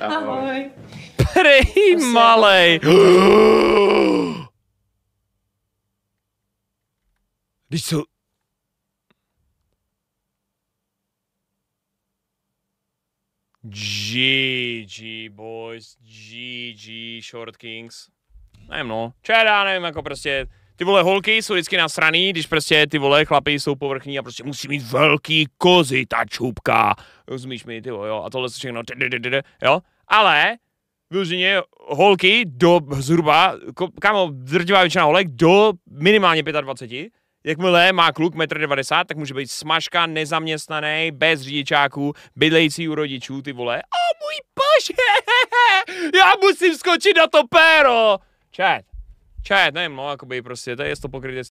Ahoj. Prej, malej. Když jsou... GG, boys. GG, Short Kings. Nevím, no. Čeda, nevím, jako prostě ty vole holky jsou vždycky nasraný, když prostě ty vole chlapy jsou povrchní a prostě musí mít velký kozy ta čupka. Rozumíš mi, ty vole, jo, a tohle všechno, jo. Ale vyloženě holky do zhruba, kámo, drtivá většina holek do minimálně 25, Jakmile má kluk 1,90 m, tak může být smažka, nezaměstnaný, bez řidičáků, bydlející u rodičů, ty vole. A můj bože, já musím skočit na to péro. Čet, tchau é daí Čia, na, mokabai prasideda, jis to pagrindės.